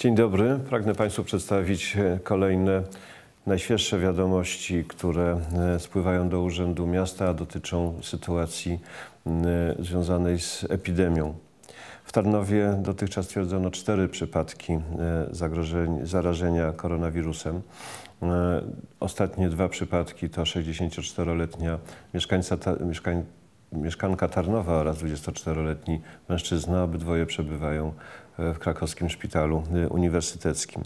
Dzień dobry. Pragnę Państwu przedstawić e, kolejne najświeższe wiadomości, które e, spływają do Urzędu Miasta, a dotyczą sytuacji e, związanej z epidemią. W Tarnowie dotychczas stwierdzono cztery przypadki zagrożeń, zarażenia koronawirusem. Ostatnie dwa przypadki to 64-letnia mieszkańca, mieszkań, mieszkanka Tarnowa oraz 24-letni mężczyzna. Obydwoje przebywają w krakowskim szpitalu y, uniwersyteckim.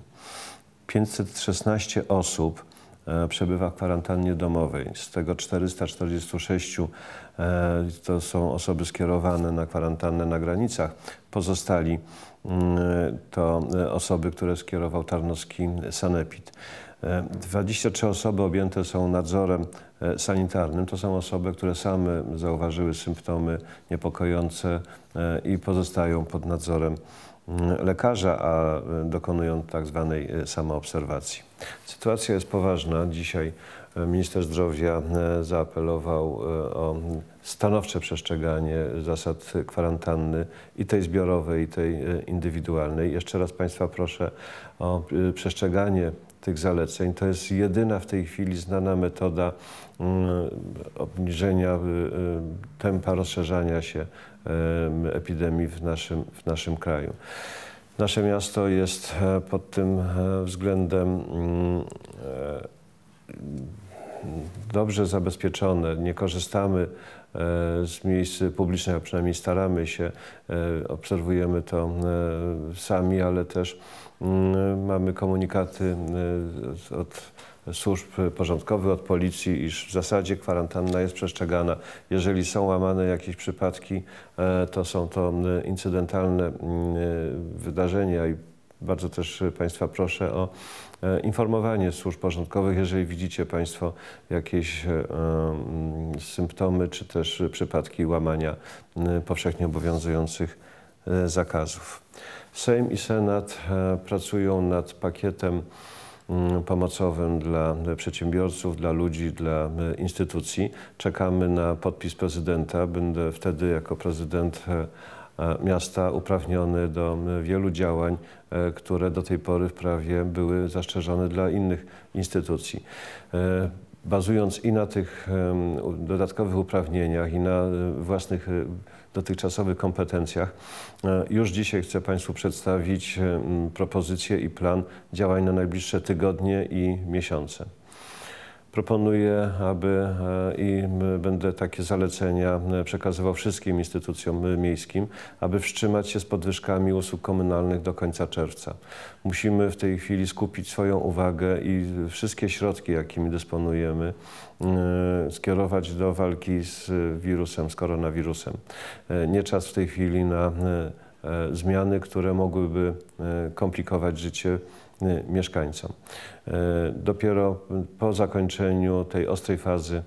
516 osób e, przebywa w kwarantannie domowej. Z tego 446 e, to są osoby skierowane na kwarantannę na granicach. Pozostali mm, to e, osoby, które skierował tarnowski sanepid. 23 osoby objęte są nadzorem sanitarnym. To są osoby, które same zauważyły symptomy niepokojące i pozostają pod nadzorem lekarza, a dokonują tak zwanej y, samoobserwacji. Sytuacja jest poważna. Dzisiaj y, minister zdrowia y, zaapelował o stanowcze przestrzeganie zasad kwarantanny i tej zbiorowej, i tej indywidualnej. Jeszcze raz Państwa proszę o przestrzeganie tych zaleceń. To jest jedyna w tej chwili znana metoda mm, obniżenia tempa rozszerzania się epidemii w naszym, w naszym kraju. Nasze miasto jest e, pod tym e, względem mm, e, dobrze zabezpieczone. Nie korzystamy E, z miejsc publicznych, a przynajmniej staramy się, e, obserwujemy to e, sami, ale też mm, mamy komunikaty od służb porządkowych, od policji, iż w zasadzie kwarantanna jest przestrzegana. Jeżeli są łamane jakieś przypadki, to są to incydentalne mm, wydarzenia i bardzo też e, Państwa proszę o e, informowanie służb porządkowych, jeżeli widzicie Państwo jakieś e, mm, symptomy czy też przypadki łamania powszechnie obowiązujących zakazów. Sejm i Senat pracują nad pakietem mm, pomocowym dla przedsiębiorców, dla ludzi, dla instytucji. Czekamy na podpis prezydenta. Będę wtedy jako prezydent E, miasta uprawniony do wielu działań, e, które do tej pory w prawie były zastrzeżone dla innych instytucji e, bazując i na tych dodatkowych uprawnieniach i na własnych dotychczasowych kompetencjach, już dzisiaj chcę Państwu przedstawić propozycję i plan działań na najbliższe tygodnie i miesiące. Proponuję, aby e, i będę takie zalecenia e, przekazywał wszystkim instytucjom e, miejskim, aby wstrzymać się z podwyżkami usług komunalnych do końca czerwca. Musimy w tej chwili skupić swoją uwagę i wszystkie środki, jakimi dysponujemy, skierować do walki z wirusem, z koronawirusem. Nie czas w tej chwili na zmiany, które mogłyby komplikować życie Y, mieszkańcom. Y, dopiero po zakończeniu tej ostrej fazy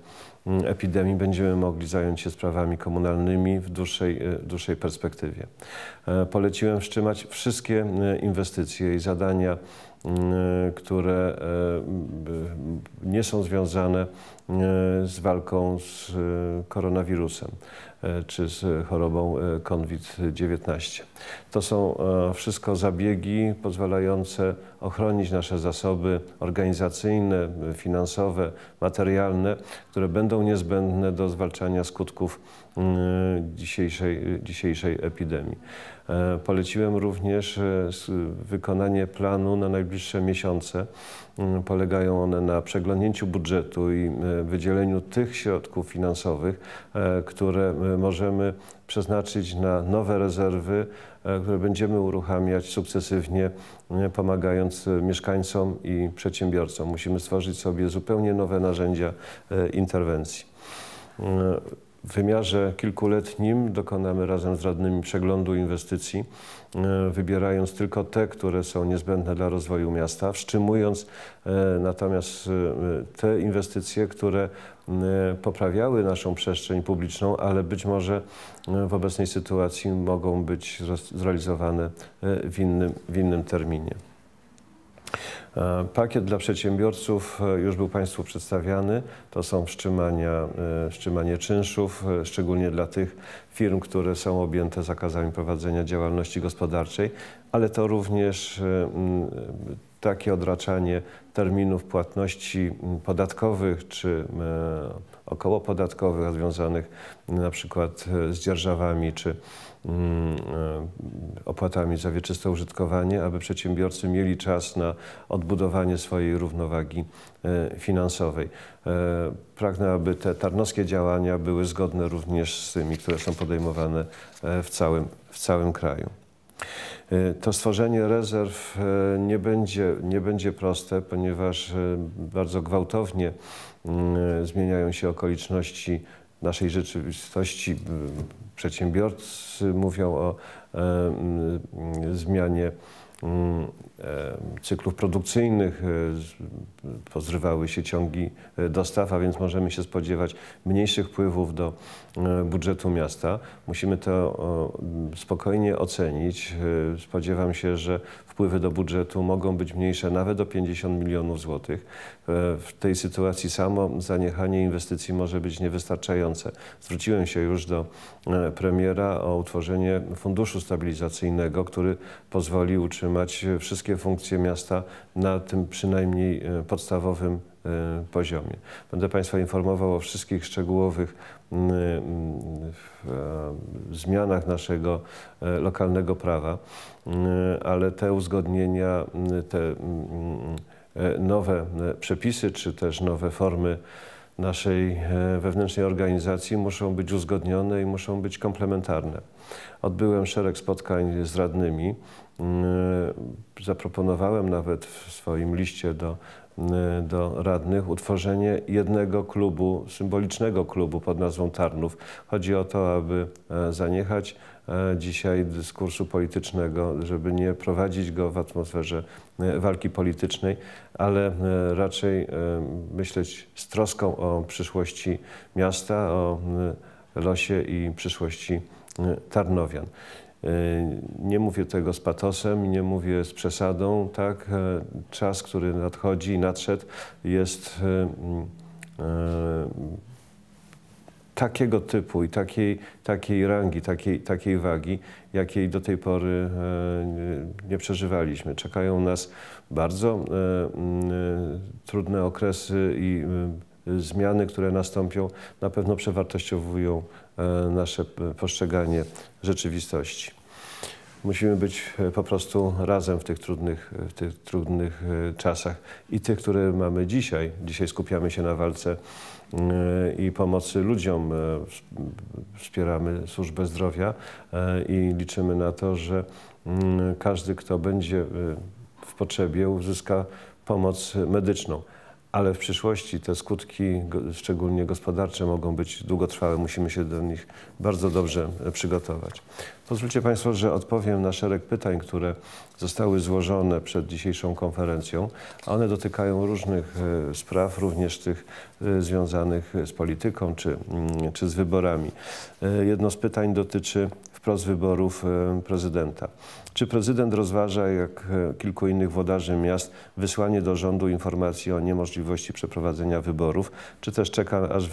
y, epidemii będziemy mogli zająć się sprawami komunalnymi w dłuższej, dłuższej perspektywie. Poleciłem wstrzymać wszystkie inwestycje i zadania, które nie są związane z walką z koronawirusem. E, czy z chorobą e, COVID-19. To są e, wszystko zabiegi pozwalające ochronić nasze zasoby organizacyjne, finansowe, materialne, które będą niezbędne do zwalczania skutków Y, dzisiejszej, dzisiejszej epidemii. E, poleciłem również e, wykonanie planu na najbliższe miesiące. Y, polegają one na przeglądnięciu budżetu i e, wydzieleniu tych środków finansowych, które możemy przeznaczyć na nowe rezerwy, które będziemy uruchamiać sukcesywnie, pomagając mieszkańcom i przedsiębiorcom. Musimy stworzyć sobie zupełnie nowe narzędzia interwencji. W wymiarze kilkuletnim dokonamy razem z radnymi przeglądu inwestycji, e, wybierając tylko te, które są niezbędne dla rozwoju miasta, wstrzymując e, natomiast e, te inwestycje, które poprawiały naszą przestrzeń publiczną, ale być może w obecnej sytuacji mogą być zrealizowane w innym, w innym terminie. E, pakiet dla przedsiębiorców e, już był Państwu przedstawiany. To są wstrzymania, e, wstrzymanie czynszów, szczególnie dla tych firm, które są objęte zakazami prowadzenia działalności gospodarczej, ale to również takie odraczanie terminów płatności podatkowych czy okołopodatkowych związanych na przykład z dzierżawami czy Mm, e, opłatami za wieczyste użytkowanie, aby przedsiębiorcy mieli czas na odbudowanie swojej równowagi e, finansowej. E, pragnę, aby te tarnowskie działania były zgodne również z tymi, które są podejmowane w całym, w całym kraju. To stworzenie rezerw nie będzie, nie będzie proste, ponieważ bardzo gwałtownie mm, zmieniają się okoliczności naszej rzeczywistości przedsiębiorcy mówią o e, zmianie e, cyklów produkcyjnych, e, pozrywały się ciągi dostaw, a więc możemy się spodziewać mniejszych wpływów do budżetu miasta. Musimy to spokojnie ocenić. Spodziewam się, że wpływy do budżetu mogą być mniejsze nawet o 50 milionów złotych. E, w tej sytuacji samo zaniechanie inwestycji może być niewystarczające. Zwróciłem się już do e, premiera o utworzenie funduszu stabilizacyjnego, który pozwoli utrzymać wszystkie funkcje miasta na tym przynajmniej e, podstawowym poziomie. Będę Państwa informował o wszystkich szczegółowych Y, y, w e, zmianach naszego e, lokalnego prawa, y, ale te uzgodnienia, te mm, e, nowe przepisy czy też nowe formy naszej wewnętrznej organizacji muszą być uzgodnione i muszą być komplementarne. Odbyłem szereg spotkań z radnymi. Zaproponowałem nawet w swoim liście do Y, do radnych utworzenie jednego klubu, symbolicznego klubu pod nazwą Tarnów. Chodzi o to, aby e, zaniechać e, dzisiaj dyskursu politycznego, żeby nie prowadzić go w atmosferze e, walki politycznej, ale raczej myśleć z troską o przyszłości miasta, o losie i przyszłości Tarnowian. Nie mówię tego z patosem, nie mówię z przesadą, tak? E, czas, który nadchodzi i nadszedł jest e, mm, e, takiego typu i takiej, takiej rangi, takiej, takiej wagi, jakiej do tej pory nie przeżywaliśmy. Czekają nas bardzo mm, trudne okresy i zmiany, które nastąpią, na pewno przewartościowują E, nasze postrzeganie rzeczywistości. Musimy być e, po prostu razem w tych trudnych, e, w tych trudnych czasach i tych, które mamy dzisiaj. Dzisiaj skupiamy się na walce i pomocy ludziom. Wspieramy służbę zdrowia i liczymy na to, że mm, każdy, kto będzie w potrzebie, uzyska pomoc medyczną ale w przyszłości te skutki, szczególnie gospodarcze, mogą być długotrwałe. Musimy się do nich bardzo dobrze e, przygotować. Pozwólcie Państwo, że odpowiem na szereg pytań, które zostały złożone przed dzisiejszą konferencją. One dotykają różnych e, spraw, również tych e, związanych z polityką czy, mm, czy z wyborami. Jedno z pytań dotyczy wprost wyborów e, prezydenta. Czy prezydent rozważa, jak e, kilku innych wodarzy miast, wysłanie do rządu informacji o niemożliwości przeprowadzenia wyborów, czy też czeka, aż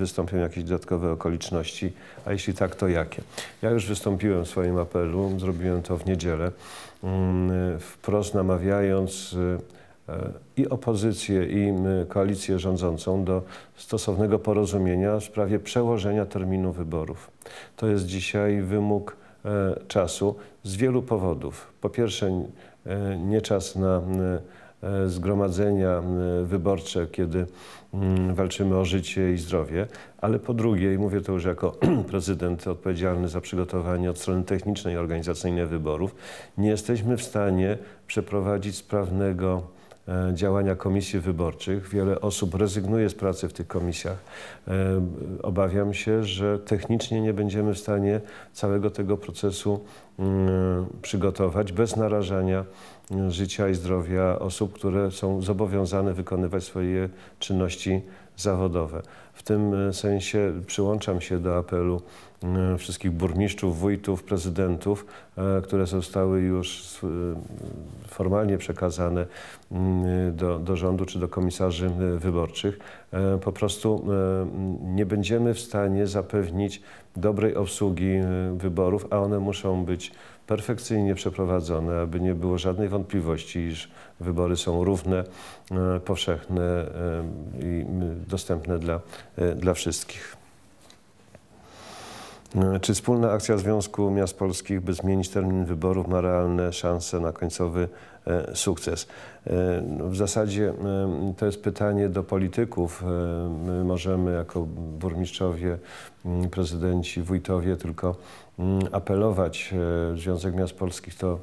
wystąpią jakieś dodatkowe okoliczności, a jeśli tak, to jakie? Ja już wystąpiłem w swoim apelu, zrobiłem to w niedzielę, mm, wprost namawiając e, i opozycję, i koalicję rządzącą do stosownego porozumienia w sprawie przełożenia terminu wyborów. To jest dzisiaj wymóg e, czasu z wielu powodów. Po pierwsze e, nie czas na e, zgromadzenia wyborcze, kiedy mm, walczymy o życie i zdrowie, ale po drugie, i mówię to już jako prezydent odpowiedzialny za przygotowanie od strony technicznej organizacyjnej wyborów, nie jesteśmy w stanie przeprowadzić sprawnego E, działania komisji wyborczych. Wiele osób rezygnuje z pracy w tych komisjach. E, obawiam się, że technicznie nie będziemy w stanie całego tego procesu mm, przygotować bez narażania mm, życia i zdrowia osób, które są zobowiązane wykonywać swoje czynności zawodowe. W tym e, sensie przyłączam się do apelu e, wszystkich burmistrzów, wójtów, prezydentów, e, które zostały już formalnie przekazane mm, do, do rządu czy do komisarzy wyborczych. Po prostu nie będziemy w stanie zapewnić dobrej obsługi wyborów, a one muszą być perfekcyjnie przeprowadzone, aby nie było żadnej wątpliwości, iż wybory są równe, e, powszechne e, i dostępne dla, e, dla wszystkich. E, czy wspólna akcja Związku Miast Polskich, by zmienić termin wyborów, ma realne szanse na końcowy e, sukces? E, no, w zasadzie to jest pytanie do polityków. My możemy jako burmistrzowie, mm, prezydenci, wójtowie tylko mm, apelować. Związek Miast Polskich to,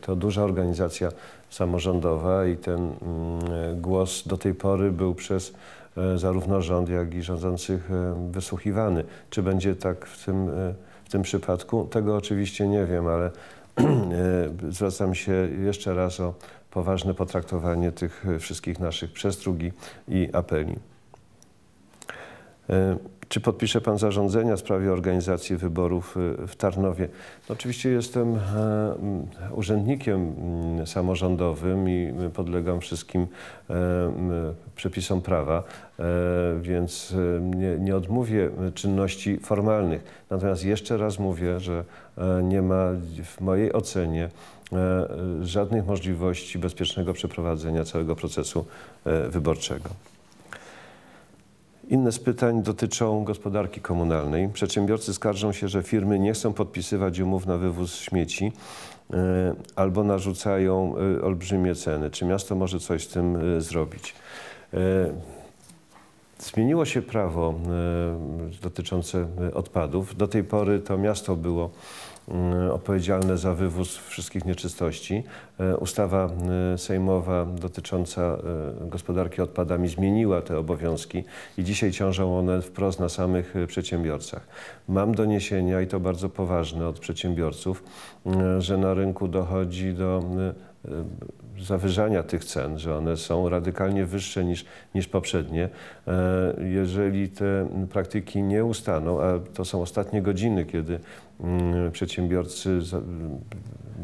to duża organizacja samorządowa i ten mm, głos do tej pory był przez E, zarówno rząd, jak i rządzących e, wysłuchiwany. Czy będzie tak w tym, e, w tym przypadku? Tego oczywiście nie wiem, ale zwracam się jeszcze raz o poważne potraktowanie tych wszystkich naszych przestrug i apeli czy podpisze pan zarządzenia w sprawie organizacji wyborów y, w Tarnowie? No, oczywiście jestem e, mm, urzędnikiem mm, samorządowym i y, podlegam wszystkim e, mm, przepisom prawa, e, więc y, nie, nie odmówię czynności formalnych. Natomiast jeszcze raz mówię, że nie ma w mojej ocenie żadnych możliwości bezpiecznego przeprowadzenia całego procesu wyborczego. Inne z pytań dotyczą gospodarki komunalnej. Przedsiębiorcy skarżą się, że firmy nie chcą podpisywać umów na wywóz śmieci e, albo narzucają e, olbrzymie ceny. Czy miasto może coś z tym e, zrobić? Zmieniło się prawo dotyczące odpadów. Do tej pory to miasto było Y, odpowiedzialne za wywóz wszystkich nieczystości. Y, ustawa y, sejmowa dotycząca gospodarki odpadami zmieniła te obowiązki i dzisiaj ciążą one wprost na samych przedsiębiorcach. Mam doniesienia i to bardzo poważne od przedsiębiorców, że na rynku dochodzi do zawyżania tych cen, że one są radykalnie wyższe niż, niż poprzednie. E, jeżeli te praktyki nie ustaną, a to są ostatnie godziny, kiedy mm, przedsiębiorcy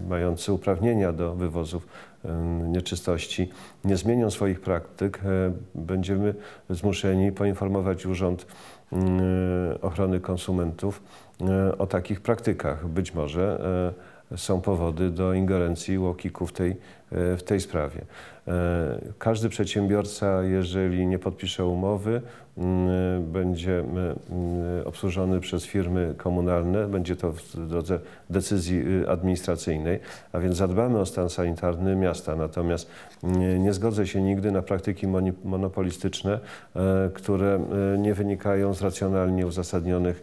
mający uprawnienia do wywozów mm, nieczystości nie zmienią swoich praktyk, e, będziemy zmuszeni poinformować Urząd mm, Ochrony Konsumentów e, o takich praktykach. Być może są powody do ingerencji uokik w tej, e, w tej sprawie. E, każdy przedsiębiorca, jeżeli nie podpisze umowy, mm, będzie mm, mm, obsłużony przez firmy komunalne, będzie to w drodze decyzji y, administracyjnej, a więc zadbamy o stan sanitarny miasta. Natomiast nie zgodzę się nigdy na praktyki monopolistyczne, e, które nie wynikają z racjonalnie uzasadnionych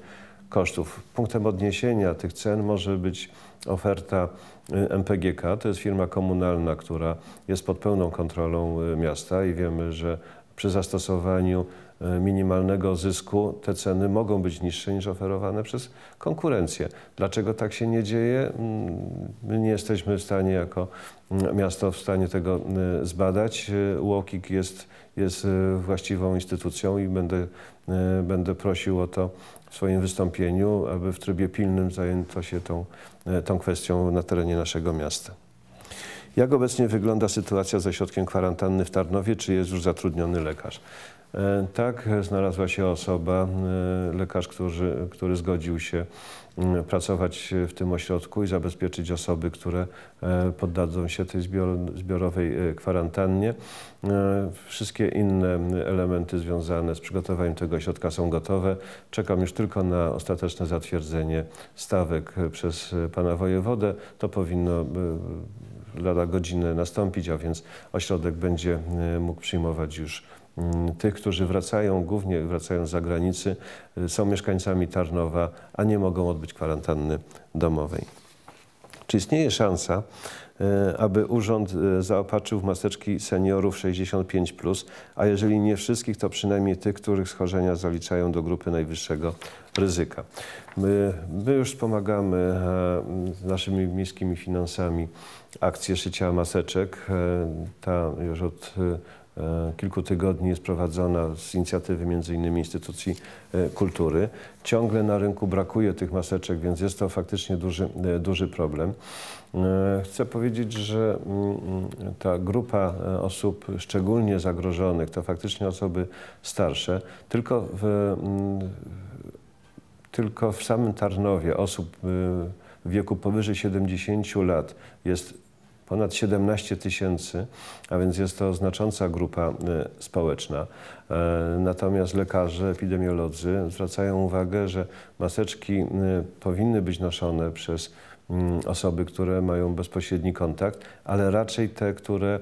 kosztów. Punktem odniesienia tych cen może być oferta y, MPGK. To jest firma komunalna, która jest pod pełną kontrolą y, miasta i wiemy, że przy zastosowaniu E, minimalnego zysku te ceny mogą być niższe niż oferowane przez konkurencję. Dlaczego tak się nie dzieje? Mm, my nie jesteśmy w stanie jako mm, miasto w stanie tego e, zbadać. UOKiK e, jest, jest właściwą instytucją i będę, będę prosił o to w swoim wystąpieniu, aby w trybie pilnym zajęto się tą, tą kwestią na terenie naszego miasta. Jak obecnie wygląda sytuacja ze środkiem kwarantanny w Tarnowie? Czy jest już zatrudniony lekarz? E, tak, znalazła się osoba, e, lekarz, który, który zgodził się pracować w tym ośrodku i zabezpieczyć osoby, które e, poddadzą się tej zbiorowej kwarantannie. Wszystkie inne elementy związane z przygotowaniem tego ośrodka są gotowe. Czekam już tylko na ostateczne zatwierdzenie stawek przez pana wojewodę. To powinno lada godzinę nastąpić, a więc ośrodek będzie mógł przyjmować już Mm, tych, którzy wracają, głównie wracają z zagranicy, y, są mieszkańcami Tarnowa, a nie mogą odbyć kwarantanny domowej. Czy istnieje szansa, y, aby urząd y, zaopatrzył w maseczki seniorów 65+, plus, a jeżeli nie wszystkich, to przynajmniej tych, których schorzenia zaliczają do grupy najwyższego ryzyka. My, my już wspomagamy e, naszymi miejskimi finansami akcję szycia maseczek. E, ta już od E, kilku tygodni jest prowadzona z inicjatywy między innymi instytucji e, kultury. Ciągle na rynku brakuje tych maseczek, więc jest to faktycznie duży, e, duży problem. Chcę powiedzieć, że mm, ta grupa osób szczególnie zagrożonych to faktycznie osoby starsze. Tylko w, mm, tylko w samym Tarnowie osób w wieku powyżej 70 lat jest ponad 17 tysięcy, a więc jest to znacząca grupa y, społeczna. E, natomiast lekarze, epidemiolodzy zwracają uwagę, że maseczki y, powinny być noszone przez mm, osoby, które mają bezpośredni kontakt, ale raczej te, które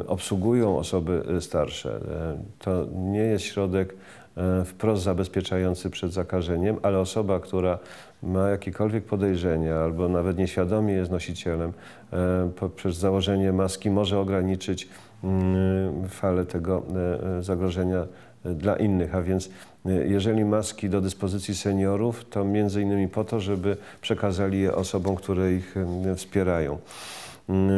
y, obsługują osoby starsze. E, to nie jest środek E, wprost zabezpieczający przed zakażeniem, ale osoba, która ma jakiekolwiek podejrzenia albo nawet nieświadomie jest nosicielem, e, poprzez założenie maski może ograniczyć mm, falę tego e, zagrożenia dla innych, a więc jeżeli maski do dyspozycji seniorów, to między innymi po to, żeby przekazali je osobom, które ich wspierają. Mm,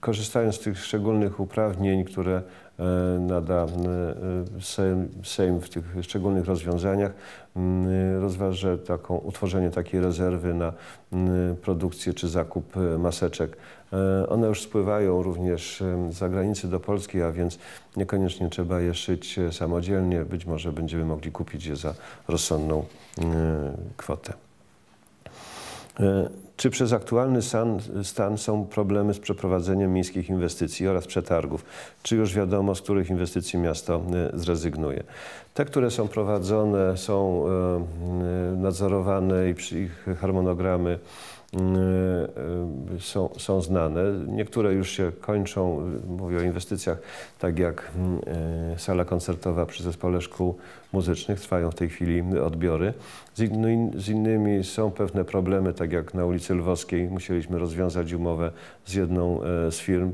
korzystając z tych szczególnych uprawnień, które E, nada e, e, Sejm, w tych szczególnych rozwiązaniach rozważa taką, utworzenie takiej rezerwy na produkcję czy zakup maseczek. One już spływają również z zagranicy do Polski, a więc niekoniecznie trzeba je szyć samodzielnie. Być może będziemy mogli kupić je za rozsądną kwotę. Czy przez aktualny stan, stan są problemy z przeprowadzeniem miejskich inwestycji oraz przetargów? Czy już wiadomo, z których inwestycji miasto y, zrezygnuje? Te, które są prowadzone, są y, y, nadzorowane i ich harmonogramy Y, y, są, są znane. Niektóre już się kończą, mówię o inwestycjach, tak jak y, sala koncertowa przy Zespole Szkół Muzycznych, trwają w tej chwili odbiory. Z, no z innymi są pewne problemy, tak jak na ulicy Lwowskiej musieliśmy rozwiązać umowę z jedną z firm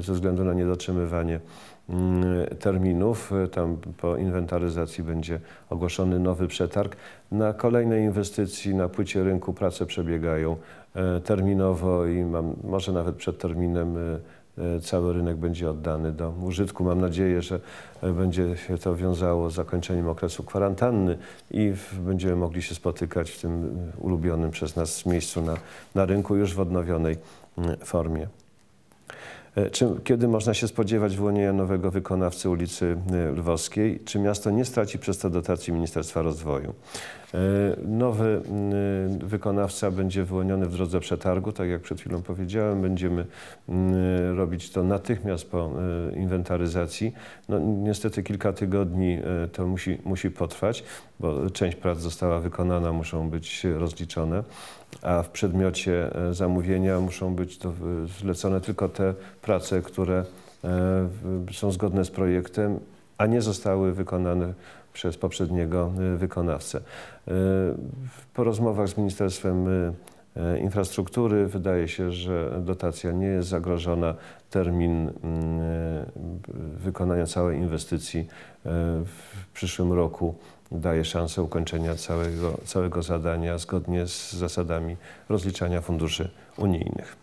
ze względu na niedotrzymywanie Mm, terminów. Tam po inwentaryzacji będzie ogłoszony nowy przetarg. Na kolejne inwestycji na płycie rynku prace przebiegają e, terminowo i mam, może nawet przed terminem e, e, cały rynek będzie oddany do użytku. Mam nadzieję, że będzie się to wiązało z zakończeniem okresu kwarantanny i będziemy mogli się spotykać w tym ulubionym przez nas miejscu na, na rynku już w odnowionej mm, formie. E, czy, kiedy można się spodziewać włonienia nowego wykonawcy ulicy e, Lwowskiej? Czy miasto nie straci przez to dotacji Ministerstwa Rozwoju? E, nowy mm, wykonawca będzie wyłoniony w drodze przetargu, tak jak przed chwilą powiedziałem. Będziemy mm, robić to natychmiast po inwentaryzacji. No, niestety kilka tygodni to musi, musi potrwać, bo część prac została wykonana, muszą być rozliczone a w przedmiocie e, zamówienia muszą być to zlecone tylko te prace, które e, są zgodne z projektem, a nie zostały wykonane przez poprzedniego e, wykonawcę. Po rozmowach z Ministerstwem Infrastruktury wydaje się, że dotacja nie jest zagrożona. Termin mm, wykonania całej inwestycji w przyszłym roku daje szansę ukończenia całego, całego zadania zgodnie z zasadami rozliczania funduszy unijnych.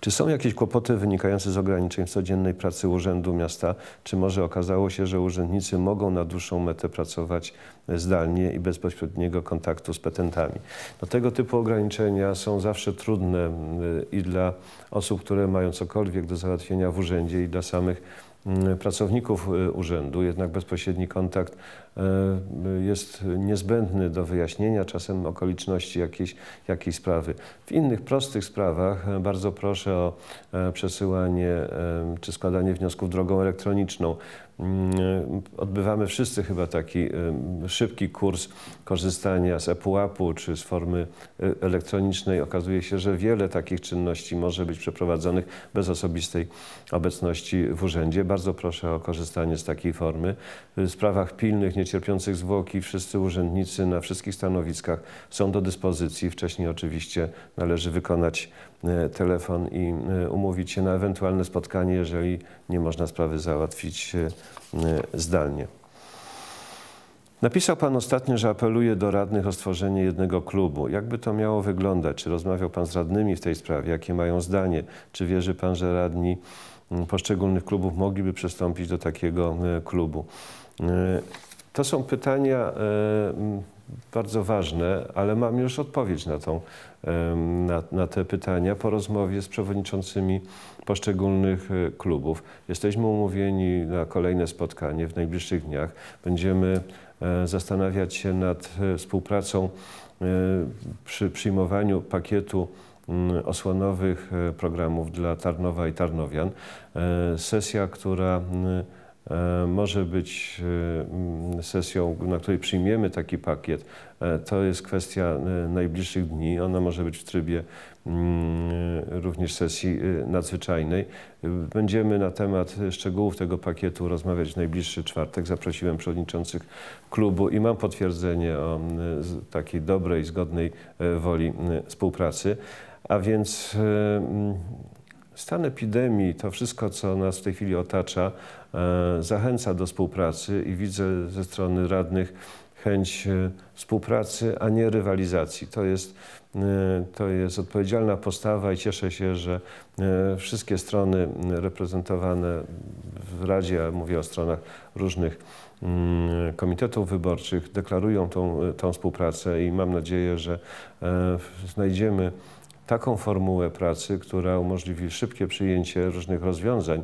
Czy są jakieś kłopoty wynikające z ograniczeń w codziennej pracy Urzędu Miasta? Czy może okazało się, że urzędnicy mogą na dłuższą metę pracować zdalnie i bez bezpośredniego kontaktu z petentami? No, tego typu ograniczenia są zawsze trudne y, i dla osób, które mają cokolwiek do załatwienia w urzędzie i dla samych Mm, pracowników y, urzędu, jednak bezpośredni kontakt y, y, jest niezbędny do wyjaśnienia czasem okoliczności jakiejś, jakiejś sprawy. W innych prostych sprawach bardzo proszę o przesyłanie czy składanie wniosków drogą elektroniczną. Mm, e, odbywamy wszyscy chyba taki e, szybki kurs korzystania z ePUAP-u czy z formy e, elektronicznej. Okazuje się, że wiele takich czynności może być przeprowadzonych bez osobistej obecności w urzędzie. Bardzo proszę o korzystanie z takiej formy. W sprawach pilnych, niecierpiących zwłoki wszyscy urzędnicy na wszystkich stanowiskach są do dyspozycji. Wcześniej oczywiście należy wykonać E, telefon i e, umówić się na ewentualne spotkanie, jeżeli nie można sprawy załatwić e, zdalnie. Napisał Pan ostatnio, że apeluje do radnych o stworzenie jednego klubu. Jakby to miało wyglądać? Czy rozmawiał Pan z radnymi w tej sprawie? Jakie mają zdanie? Czy wierzy Pan, że radni poszczególnych klubów mogliby przystąpić do takiego klubu? To są pytania bardzo ważne, ale mam już odpowiedź na, tą, na, na te pytania po rozmowie z przewodniczącymi poszczególnych e, klubów. Jesteśmy umówieni na kolejne spotkanie w najbliższych dniach. Będziemy e, zastanawiać się nad e, współpracą przy przyjmowaniu pakietu mm, osłonowych programów dla Tarnowa i Tarnowian. Sesja, która mm, E, może być e, sesją, na której przyjmiemy taki pakiet. E, to jest kwestia najbliższych dni. Ona może być w trybie mm, również sesji nadzwyczajnej. Będziemy na temat szczegółów tego pakietu rozmawiać w najbliższy czwartek. Zaprosiłem przewodniczących klubu i mam potwierdzenie o takiej dobrej, zgodnej woli współpracy. A więc Stan epidemii, to wszystko, co nas w tej chwili otacza, e, zachęca do współpracy i widzę ze strony radnych chęć e, współpracy, a nie rywalizacji. To jest, e, to jest odpowiedzialna postawa i cieszę się, że wszystkie strony reprezentowane w Radzie, a mówię o stronach różnych mm, komitetów wyborczych, deklarują tą, tą współpracę i mam nadzieję, że znajdziemy taką formułę pracy, która umożliwi szybkie przyjęcie różnych rozwiązań,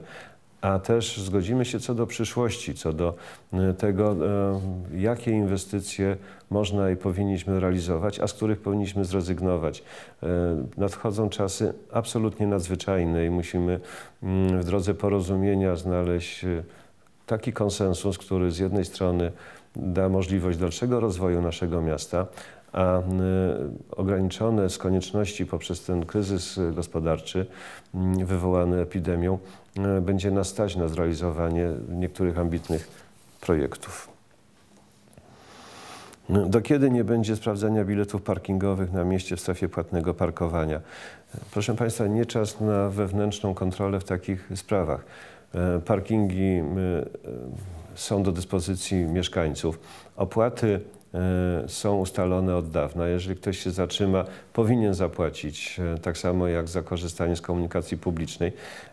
a też zgodzimy się co do przyszłości, co do e, tego, e, jakie inwestycje można i powinniśmy realizować, a z których powinniśmy zrezygnować. E, nadchodzą czasy absolutnie nadzwyczajne i musimy mm, w drodze porozumienia znaleźć taki konsensus, który z jednej strony da możliwość dalszego rozwoju naszego miasta, a y, ograniczone z konieczności poprzez ten kryzys gospodarczy mm, wywołany epidemią y, będzie nas stać na zrealizowanie niektórych ambitnych projektów. Do kiedy nie będzie sprawdzania biletów parkingowych na mieście w strefie płatnego parkowania? Proszę Państwa, nie czas na wewnętrzną kontrolę w takich sprawach. E, parkingi e, są do dyspozycji mieszkańców. Opłaty E, są ustalone od dawna. Jeżeli ktoś się zatrzyma, powinien zapłacić, e, tak samo jak za korzystanie z komunikacji publicznej,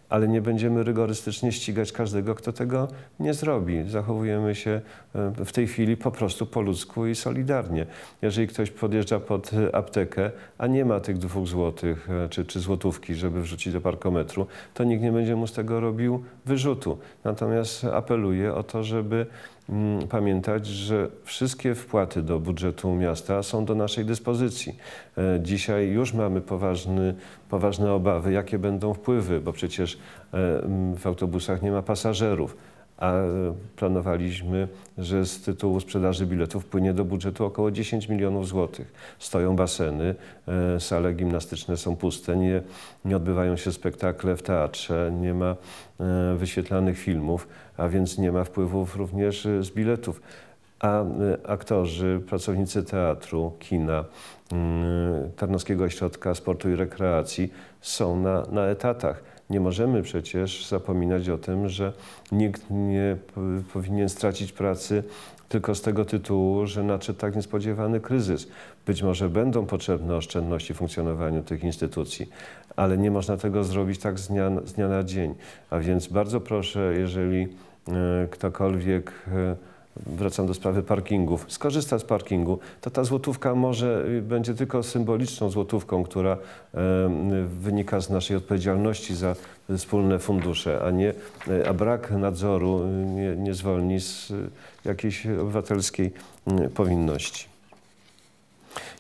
ale nie będziemy rygorystycznie ścigać każdego, kto tego nie zrobi. Zachowujemy się e, w tej chwili po prostu po ludzku i solidarnie. Jeżeli ktoś podjeżdża pod aptekę, a nie ma tych dwóch złotych czy, czy złotówki, żeby wrzucić do parkometru, to nikt nie będzie mu z tego robił wyrzutu. Natomiast apeluję o to, żeby Mm, pamiętać, że wszystkie wpłaty do budżetu miasta są do naszej dyspozycji. E, dzisiaj już mamy poważny, poważne obawy, jakie będą wpływy, bo przecież e, w autobusach nie ma pasażerów a planowaliśmy, że z tytułu sprzedaży biletów płynie do budżetu około 10 milionów złotych. Stoją baseny, e, sale gimnastyczne są puste, nie, nie odbywają się spektakle w teatrze, nie ma e, wyświetlanych filmów, a więc nie ma wpływów również e, z biletów. A aktorzy, pracownicy teatru, kina, mm, Tarnowskiego Ośrodka Sportu i Rekreacji są na, na etatach nie możemy przecież zapominać o tym, że nikt nie powinien stracić pracy tylko z tego tytułu, że nadszedł tak niespodziewany kryzys. Być może będą potrzebne oszczędności w funkcjonowaniu tych instytucji, ale nie można tego zrobić tak z dnia, z dnia na dzień. A więc bardzo proszę, jeżeli e, ktokolwiek e, wracam do sprawy parkingów, skorzysta z parkingu, to ta złotówka może y, będzie tylko symboliczną złotówką, która wynika z naszej odpowiedzialności za wspólne fundusze, a, nie, a brak nadzoru y, nie, nie zwolni z y, jakiejś obywatelskiej mm, powinności.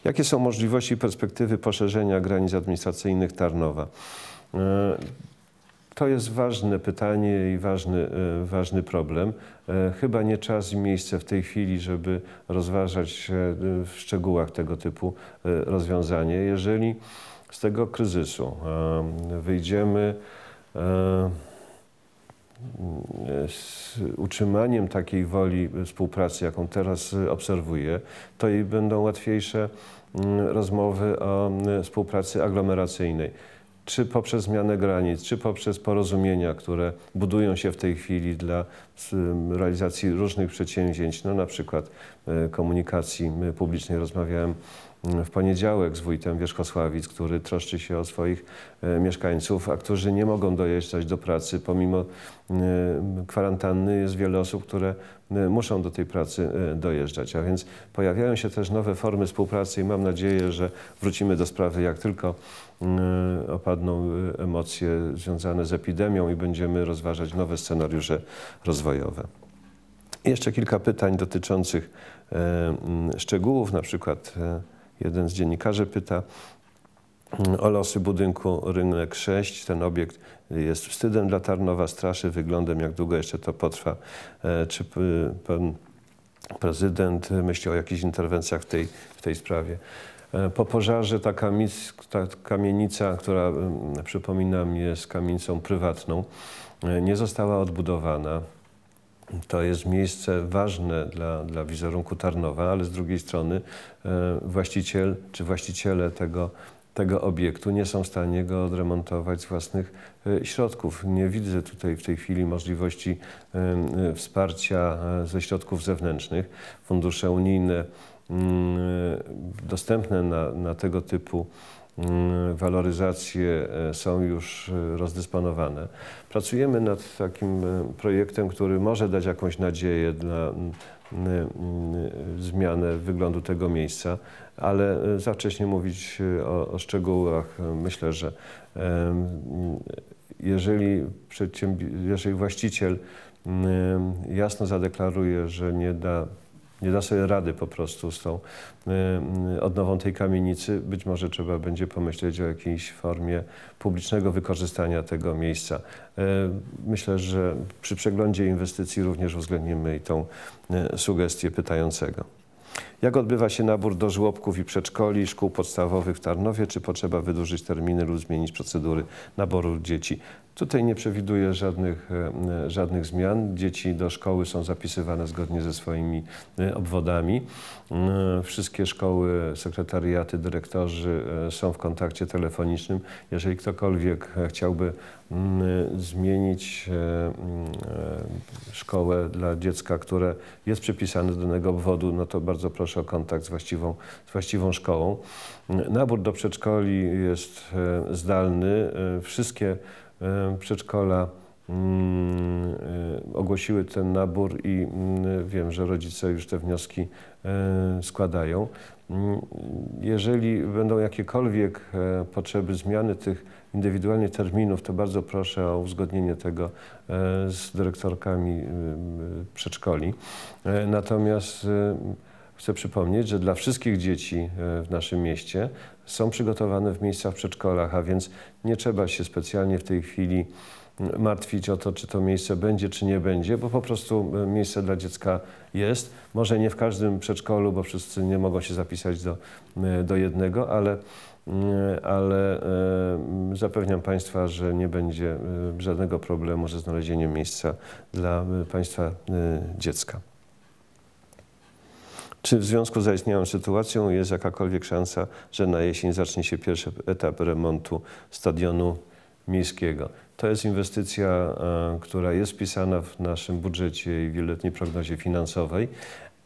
Jakie są możliwości i perspektywy poszerzenia granic administracyjnych Tarnowa? E, to jest ważne pytanie i ważny, e, ważny problem. E, chyba nie czas i miejsce w tej chwili, żeby rozważać e, w szczegółach tego typu rozwiązanie. Jeżeli z tego kryzysu wyjdziemy z utrzymaniem takiej woli współpracy, jaką teraz obserwuję, to jej będą łatwiejsze mm, rozmowy o współpracy aglomeracyjnej czy poprzez zmianę granic, czy poprzez porozumienia, które budują się w tej chwili dla realizacji różnych przedsięwzięć, no na przykład e, komunikacji publicznej. Rozmawiałem w poniedziałek z wójtem Wierzchosławic, który troszczy się o swoich e, mieszkańców, a którzy nie mogą dojeżdżać do pracy pomimo e, kwarantanny. Jest wiele osób, które e, muszą do tej pracy dojeżdżać. A więc pojawiają się też nowe formy współpracy i mam nadzieję, że wrócimy do sprawy, jak tylko opadną emocje związane z epidemią i będziemy rozważać nowe scenariusze rozwojowe. Jeszcze kilka pytań dotyczących szczegółów, na przykład Jeden z dziennikarzy pyta mm, o losy budynku Rynek 6. Ten obiekt jest wstydem dla Tarnowa, straszy wyglądem, jak długo jeszcze to potrwa. E, czy pan prezydent myśli o jakichś interwencjach w tej, w tej sprawie? E, po pożarze ta, kamic, ta kamienica, która mm, przypominam jest kamienicą prywatną, e, nie została odbudowana to jest miejsce ważne dla, dla wizerunku Tarnowa, ale z drugiej strony e, właściciel czy właściciele tego, tego obiektu nie są w stanie go odremontować z własnych e, środków. Nie widzę tutaj w tej chwili możliwości wsparcia e, ze środków zewnętrznych. Fundusze unijne mm, dostępne na, na tego typu Mm, waloryzacje e, są już e, rozdysponowane. Pracujemy nad takim e, projektem, który może dać jakąś nadzieję na zmianę wyglądu tego miejsca, ale za wcześnie mówić o, o szczegółach. Myślę, że jeżeli, jeżeli właściciel jasno zadeklaruje, że nie da nie da sobie rady po prostu z tą y, y, odnową tej kamienicy. Być może trzeba będzie pomyśleć o jakiejś formie publicznego wykorzystania tego miejsca. Y, myślę, że przy przeglądzie inwestycji również uwzględnimy i tą sugestię pytającego. Jak odbywa się nabór do żłobków i przedszkoli, szkół podstawowych w Tarnowie? Czy potrzeba wydłużyć terminy lub zmienić procedury naboru dzieci? Tutaj nie przewiduję żadnych, e, e, żadnych zmian. Dzieci do szkoły są zapisywane zgodnie ze swoimi e, obwodami. Wszystkie szkoły, sekretariaty, dyrektorzy są w kontakcie telefonicznym. Jeżeli ktokolwiek chciałby mm, zmienić mm, szkołę dla dziecka, które jest przypisane do danego obwodu, no to bardzo proszę o kontakt z właściwą, z właściwą szkołą. Nabór do przedszkoli jest zdalny. Wszystkie E, przedszkola mm, e, ogłosiły ten nabór i mm, wiem, że rodzice już te wnioski e, składają. Mm, jeżeli będą jakiekolwiek potrzeby zmiany tych indywidualnych terminów, to bardzo proszę o uzgodnienie tego z dyrektorkami przedszkoli. Natomiast Chcę przypomnieć, że dla wszystkich dzieci e, w naszym mieście są przygotowane w miejscach w przedszkolach, a więc nie trzeba się specjalnie w tej chwili mm, martwić o to, czy to miejsce będzie, czy nie będzie, bo po prostu e, miejsce dla dziecka jest. Może nie w każdym przedszkolu, bo wszyscy nie mogą się zapisać do, e, do jednego, ale, mm, ale mm, zapewniam Państwa, że nie będzie żadnego problemu ze znalezieniem miejsca dla Państwa dziecka. Czy w związku z zaistniałą sytuacją jest jakakolwiek szansa, że na jesień zacznie się pierwszy etap remontu stadionu miejskiego? To jest inwestycja, e, która jest wpisana w naszym budżecie i wieloletniej prognozie finansowej,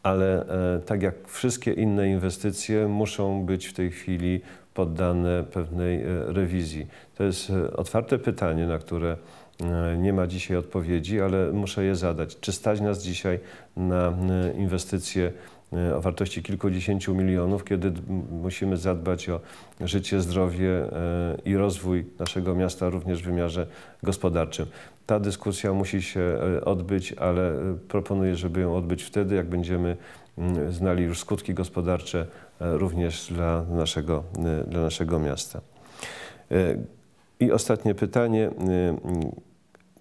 ale e, tak jak wszystkie inne inwestycje muszą być w tej chwili poddane pewnej e, rewizji. To jest otwarte pytanie, na które nie ma dzisiaj odpowiedzi, ale muszę je zadać. Czy stać nas dzisiaj na inwestycje E, o wartości kilkudziesięciu milionów, kiedy musimy zadbać o życie, zdrowie e, i rozwój naszego miasta również w wymiarze gospodarczym. Ta dyskusja musi się e, odbyć, ale proponuję, żeby ją odbyć wtedy, jak będziemy znali już skutki gospodarcze również dla naszego, dla naszego miasta. I ostatnie pytanie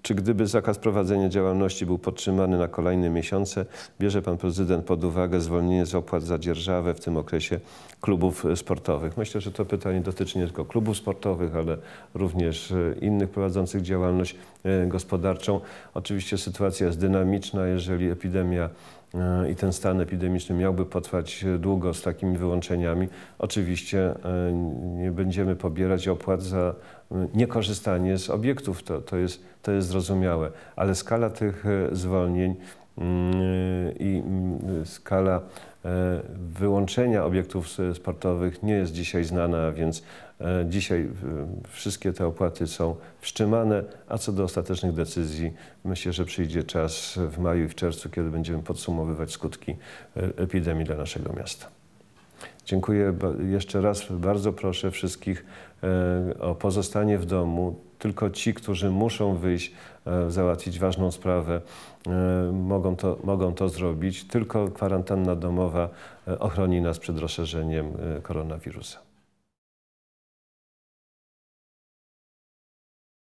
czy gdyby zakaz prowadzenia działalności był podtrzymany na kolejne miesiące, bierze pan prezydent pod uwagę zwolnienie z opłat za dzierżawę w tym okresie klubów sportowych? Myślę, że to pytanie dotyczy nie tylko klubów sportowych, ale również e, innych prowadzących działalność e, gospodarczą. Oczywiście sytuacja jest dynamiczna. Jeżeli epidemia E, i ten stan epidemiczny miałby potrwać długo z takimi wyłączeniami, oczywiście e, nie będziemy pobierać opłat za e, niekorzystanie z obiektów. To, to, jest, to jest zrozumiałe, ale skala tych zwolnień mm, i mm, skala wyłączenia obiektów sportowych nie jest dzisiaj znana, więc E, dzisiaj wszystkie te opłaty są wszczymane, a co do ostatecznych decyzji myślę, że przyjdzie czas w maju i w czerwcu, kiedy będziemy podsumowywać skutki e, epidemii dla naszego miasta. Dziękuję jeszcze raz. Bardzo proszę wszystkich e, o pozostanie w domu. Tylko ci, którzy muszą wyjść, załatwić ważną sprawę, mogą to, mogą to zrobić. Tylko kwarantanna domowa ochroni nas przed rozszerzeniem koronawirusa.